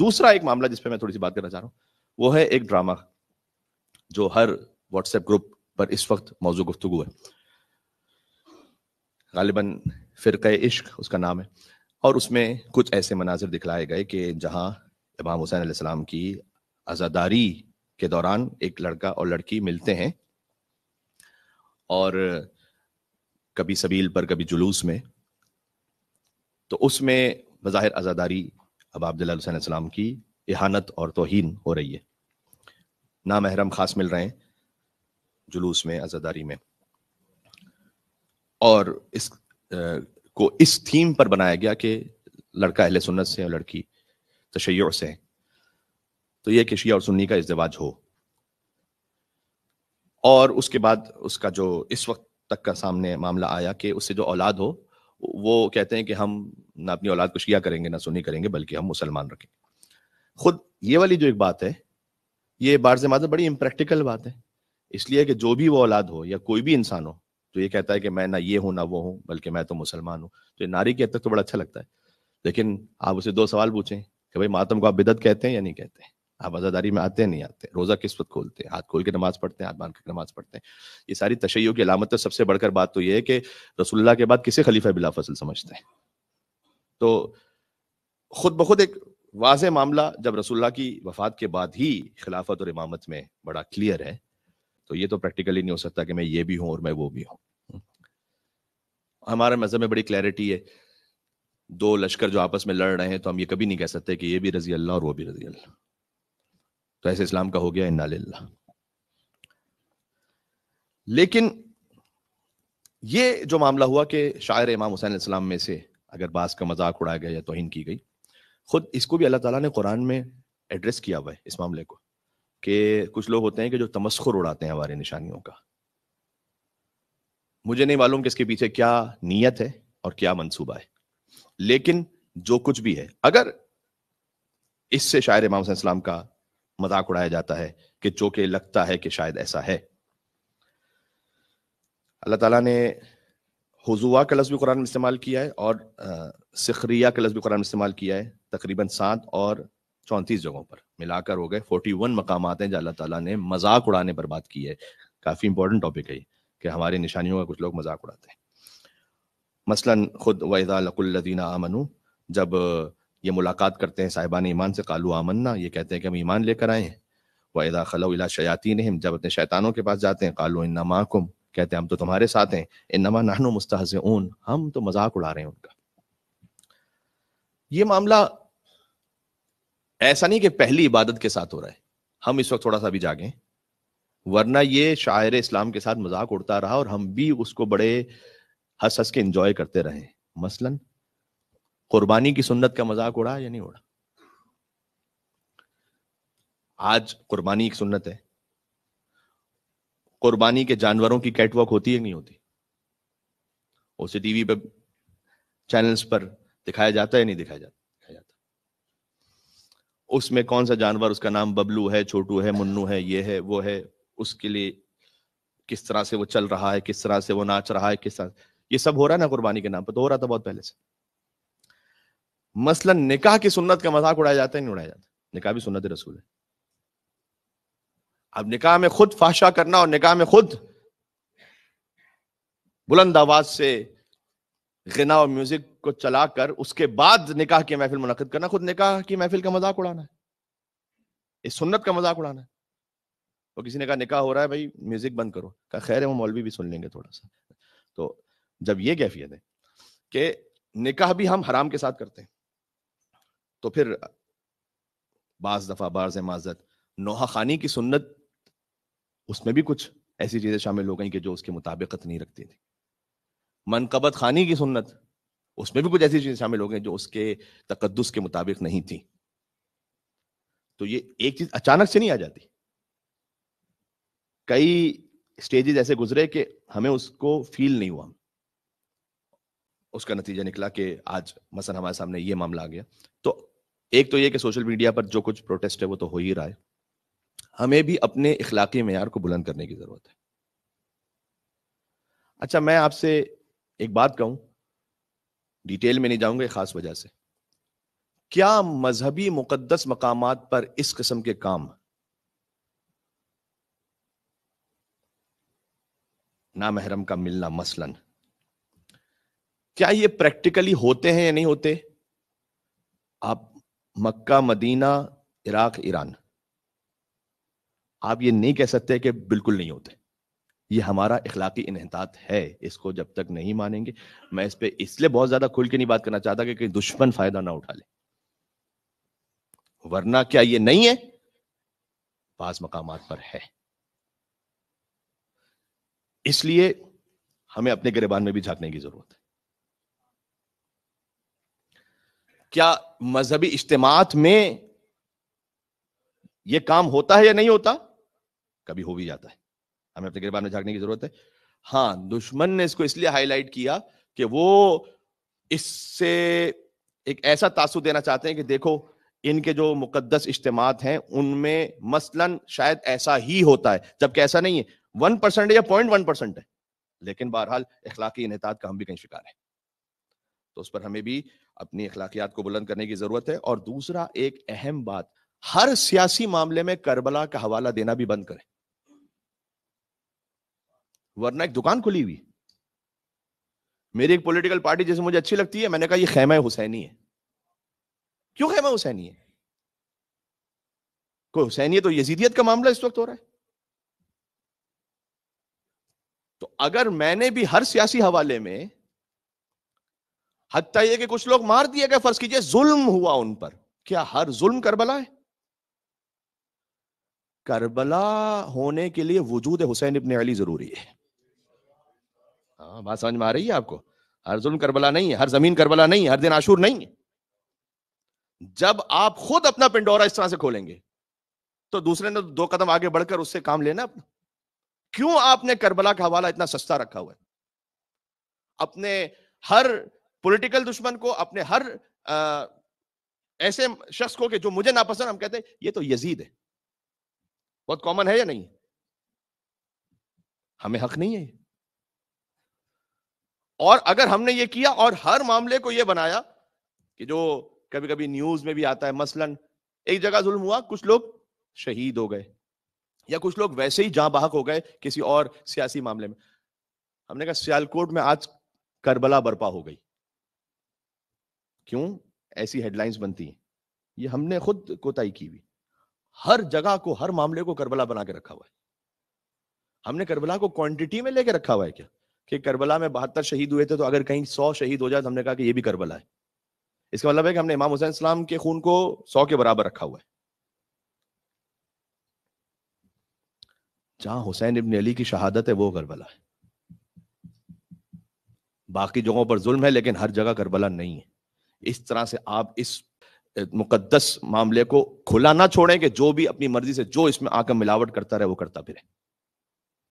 दूसरा एक मामला जिसपे मैं थोड़ी सी बात करना चाह रहा हूँ वो है एक ड्रामा जो हर व्हाट्सएप ग्रुप पर इस वक्त मौजूद गुफ्तु है गालिबा फिर इश्क उसका नाम है और उसमें कुछ ऐसे मनाजिर दिखलाए गए कि जहाँ इमाम हुसैन सलाम की आज़ादारी के दौरान एक लड़का और लड़की मिलते हैं और कभी सबील पर कभी जुलूस में तो उसमें बज़ाहिर आज़ादारी अब आबदिल्ला हुसैन की इहानत और तोहन हो रही है ना महरम खास मिल रहे हैं जुलूस में आज़ादारी में और इस आ, को इस थीम पर बनाया गया कि लड़का अहले सुन्नत से और लड़की तशैय से है तो यह कि शिया और सुन्नी का इजवाज हो और उसके बाद उसका जो इस वक्त तक का सामने मामला आया कि उससे जो औलाद हो वो कहते हैं कि हम ना अपनी औलाद को शिया करेंगे ना सुनी करेंगे बल्कि हम मुसलमान रखेंगे खुद ये वाली जो एक बात है ये बार से माजर बड़ी इम्प्रैक्टिकल बात है इसलिए कि जो भी वो औलाद हो या कोई भी इंसान हो तो ये कहता है कि मैं ना ये हूँ ना वो हूँ बल्कि मैं तो मुसलमान हूँ तो नारी के हद तक तो बड़ा अच्छा लगता है लेकिन आप उसे दो सवाल पूछें कि भाई मातम को आप बिदत कहते हैं या नहीं कहते हैं आप आज़ादारी में आते हैं नहीं आते रोज़ा किस वक्त खोलते हैं हाथ खोल के नमाज पढ़ते हैं हाथ बांध के नमाज पढ़ते हैं ये सारी तशैयों की अलामत सबसे बढ़कर बात तो ये है कि रसुल्ला के बाद किसे खलीफा बिला फसल समझते हैं तो खुद ब खुद एक वाज मामला जब रसुल्ला की वफात के बाद ही खिलाफत और इमामत में बड़ा क्लियर है तो ये तो प्रैक्टिकली नहीं हो सकता कि मैं ये भी हूं और मैं वो भी हूं हमारे मजहब में बड़ी क्लैरिटी है दो लश्कर जो आपस में लड़ रहे हैं तो हम ये कभी नहीं कह सकते कि ये भी रजी अल्लाह और वो भी रजी अल्लाह तो ऐसे इस्लाम का हो गया इन्ना लेकिन ये जो मामला हुआ कि शायर इमाम हुसैन इस्लाम में से अगर बास का मजाक उड़ाया गया या तोहिन की गई खुद इसको भी अल्लाह ताला ने कुरान में एड्रेस किया हुआ है इस मामले को कि कुछ लोग होते हैं कि जो तमस्खुर उड़ाते हैं हमारे निशानियों का मुझे नहीं मालूम कि इसके पीछे क्या नीयत है और क्या मंसूबा है लेकिन जो कुछ भी है अगर इससे शायर इमाम सलाम का मजाक उड़ाया जाता है कि जो कि लगता है कि शायद ऐसा है अल्लाह ताला ने हजुआ का लफ्ज़ भी कुरान में इस्तेमाल किया है और सखरिया का लफ्ज़ भी कुरान में इस्तेमाल किया है तकरीबन सात और चौंतीस जगहों पर मिलाकर हो गए फोर्टी वन मकाम हैं जो अल्लाह ताला ने मजाक उड़ाने पर बात की है काफ़ी इंपॉर्टेंट टॉपिक है कि हमारे निशानियों का कुछ लोग मजाक उड़ाते हैं मसलन खुद वैदाकुल्लिन आमनु जब ये मुलाकात करते हैं साहिबान ईमान से कालू आमन्ना ये कहते हैं कि हम ईमान लेकर आए हैं वैदा खलो इला शयातीन जब अपने शैतानों के पास जाते हैं कालू इन्ना माकुम कहते हैं हम तो तुम्हारे साथ हैं इन नमा नानो मुस्तहज ऊन हम तो मजाक उड़ा रहे हैं उनका ये मामला ऐसा नहीं कि पहली इबादत के साथ हो रहा है हम इस वक्त थोड़ा सा भी जागे वरना ये शायर इस्लाम के साथ मजाक उड़ता रहा और हम भी उसको बड़े हंस हंस के इंजॉय करते रहे मसलन कुर्बानी की सुन्नत का मजाक उड़ा या नहीं उड़ा आज कुर्बानी एक सुन्नत है कुर्बानी के जानवरों की कैटवॉक होती है नहीं होती उसे टीवी पर चैनल्स पर दिखाया जाता है नहीं दिखाया जाता दिखाया जाता उसमें कौन सा जानवर उसका नाम बबलू है छोटू है मुन्नू है ये है वो है उसके लिए किस तरह से वो चल रहा है किस तरह से वो नाच रहा है किस तरह ये सब हो रहा है ना कुर्बानी के नाम पर तो हो रहा था बहुत पहले से मसलन निकाह की सुन्नत का मजाक उड़ाया जाता है नहीं उड़ाया जाता निकाह भी सुन्नत रसूल है अब निकाह में खुद फाशा करना और निकाह में खुद बुलंद आवाज से गिना और म्यूजिक को चलाकर उसके बाद निकाह की महफिल मुनद करना खुद निकाह की महफिल का मजाक उड़ाना है इस सुन्नत का मजाक उड़ाना है और किसी ने कहा निकाह हो रहा है भाई म्यूजिक बंद करो कहा खैर है वो मौलवी भी सुन लेंगे थोड़ा सा तो जब ये कैफियत है कि निकाह भी हम हराम के साथ करते हैं तो फिर बाज दफा बारज माजत नोहा खानी की सुन्नत उसमें भी कुछ ऐसी चीजें शामिल हो गई कि जो उसके मुताबिकत नहीं रखती थी मनकबत खानी की सुन्नत उसमें भी कुछ ऐसी चीजें शामिल हो गई जो उसके तकदस के मुताबिक नहीं थी तो ये एक चीज अचानक से नहीं आ जाती कई स्टेजेस ऐसे गुजरे कि हमें उसको फील नहीं हुआ उसका नतीजा निकला कि आज मसल हमारे सामने ये मामला आ गया तो एक तो ये कि सोशल मीडिया पर जो कुछ प्रोटेस्ट है वो तो हो ही रहा है हमें भी अपने इखलाकी मैार को बुलंद करने की ज़रूरत है अच्छा मैं आपसे एक बात कहूं डिटेल में नहीं जाऊंगा खास वजह से क्या मजहबी मुकदस मकाम पर इस किस्म के काम ना महरम का मिलना मसलन क्या ये प्रैक्टिकली होते हैं या नहीं होते आप मक्का मदीना इराक ईरान आप ये नहीं कह सकते कि बिल्कुल नहीं होते ये हमारा इखलाकी इनहतात है इसको जब तक नहीं मानेंगे मैं इस पर इसलिए बहुत ज़्यादा खुल के नहीं बात करना चाहता कि कहीं दुश्मन फ़ायदा ना उठा ले वरना क्या ये नहीं है बाज मकाम पर है इसलिए हमें अपने गिरबान में भी झांकने की जरूरत है क्या मजहबी इज्तम में यह काम होता है या नहीं होता कभी हो भी जाता है हमें अपने गिरबान में झांकने की जरूरत है हाँ दुश्मन ने इसको इसलिए हाईलाइट किया कि वो इससे एक ऐसा तासु देना चाहते हैं कि देखो इनके जो मुकदस इज्तम हैं उनमें मसलन शायद ऐसा ही होता है जबकि ऐसा नहीं है वन परसेंट या पॉइंट वन परसेंट है लेकिन बहरहाल इखलाकी इनहतात का हम भी कहीं शिकार है तो उस पर हमें भी अपनी अखलाकियात को बुलंद करने की ज़रूरत है और दूसरा एक अहम बात हर सियासी मामले में करबला का हवाला देना भी बंद करें वरना एक दुकान खुली हुई मेरी एक पॉलिटिकल पार्टी जैसे मुझे अच्छी लगती है मैंने कहा ये खैमा हुसैनी है क्यों खैम हुसैनी है कोई हुसैनी है तो यजीदियत का मामला इस वक्त हो रहा है तो अगर मैंने भी हर सियासी हवाले में हत्या ये कि कुछ लोग मार दिए गए फर्ज कीजिए जुल्म हुआ उन पर क्या हर जुल्म करबला है करबला होने के लिए वजूद हुसैन इबन अली जरूरी है हाँ बात समझ में आ रही है आपको हर जुल्म करबला नहीं है हर जमीन करबला नहीं है हर दिन आशूर नहीं है जब आप खुद अपना पिंडोरा इस तरह से खोलेंगे तो दूसरे ने दो कदम आगे बढ़कर उससे काम लेना अपना क्यों आपने करबला का हवाला इतना सस्ता रखा हुआ है अपने हर पॉलिटिकल दुश्मन को अपने हर आ, ऐसे शख्स को के जो मुझे नापसंद हम कहते हैं ये तो यजीद है बहुत कॉमन है या नहीं हमें हक नहीं है और अगर हमने ये किया और हर मामले को ये बनाया कि जो कभी कभी न्यूज में भी आता है मसलन एक जगह जुल्म हुआ कुछ लोग शहीद हो गए या कुछ लोग वैसे ही जहां बाहक हो गए किसी और सियासी मामले में हमने कहा सियालकोट में आज करबला बर्पा हो गई क्यों ऐसी हेडलाइंस बनती हैं ये हमने खुद कोताही की हुई हर जगह को हर मामले को करबला बना के रखा हुआ है हमने करबला को क्वांटिटी में लेके रखा हुआ है क्या कि करबला में बहत्तर शहीद हुए थे तो अगर कहीं सौ शहीद हो जाए तो हमने कहा कि ये भी करबला है इसका मतलब है कि हमने इमाम हुसैन इस्लाम के खून को सौ के बराबर रखा हुआ है जहां हुसैन इबन अली की शहादत है वो करबला है बाकी जगहों पर जुल्म है लेकिन हर जगह करबला नहीं है इस तरह से आप इस मुकद्दस मामले को खुला ना छोड़ें कि जो भी अपनी मर्जी से जो इसमें आकर मिलावट करता रहे वो करता फिरे